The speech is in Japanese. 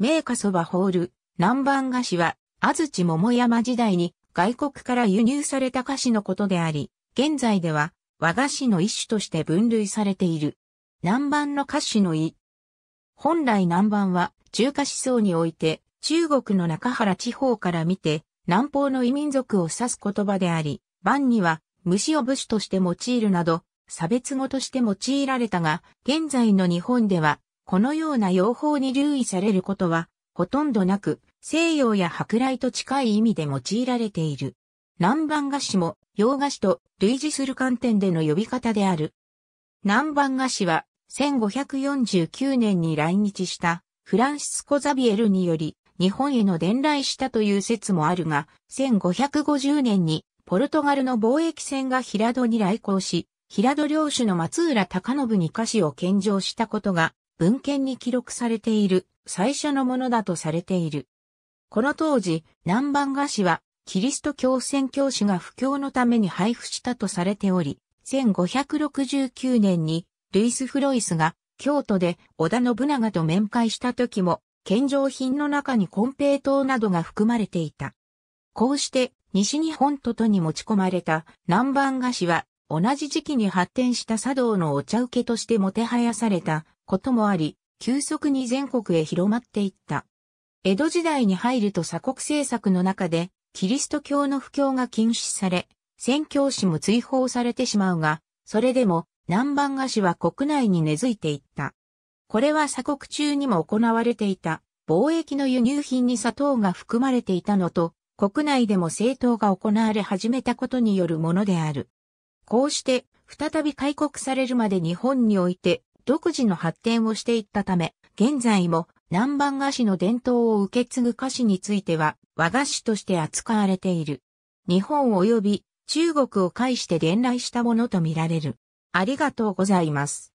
名家そばホール、南蛮菓子は、安土桃山時代に外国から輸入された菓子のことであり、現在では和菓子の一種として分類されている。南蛮の菓子の意。本来南蛮は中華思想において中国の中原地方から見て南方の異民族を指す言葉であり、蛮には虫を武士として用いるなど差別語として用いられたが、現在の日本ではこのような用法に留意されることは、ほとんどなく、西洋や舶来と近い意味で用いられている。南蛮菓子も洋菓子と類似する観点での呼び方である。南蛮菓子は1549年に来日したフランシスコ・ザビエルにより日本への伝来したという説もあるが、1550年にポルトガルの貿易船が平戸に来航し、平戸領主の松浦隆信に菓子を献上したことが文献に記録されている最初のものだとされている。この当時、南蛮菓子はキリスト教宣教師が布教のために配布したとされており、1569年にルイス・フロイスが京都で織田信長と面会した時も、献上品の中に金平糖などが含まれていた。こうして西日本都とに持ち込まれた南蛮菓子は同じ時期に発展した茶道のお茶受けとしてもてはやされたこともあり、急速に全国へ広まっていった。江戸時代に入ると鎖国政策の中で、キリスト教の布教が禁止され、宣教師も追放されてしまうが、それでも南蛮菓子は国内に根付いていった。これは鎖国中にも行われていた貿易の輸入品に砂糖が含まれていたのと、国内でも政党が行われ始めたことによるものである。こうして、再び開国されるまで日本において、独自の発展をしていったため、現在も南蛮菓子の伝統を受け継ぐ菓子については和菓子として扱われている。日本及び中国を介して伝来したものとみられる。ありがとうございます。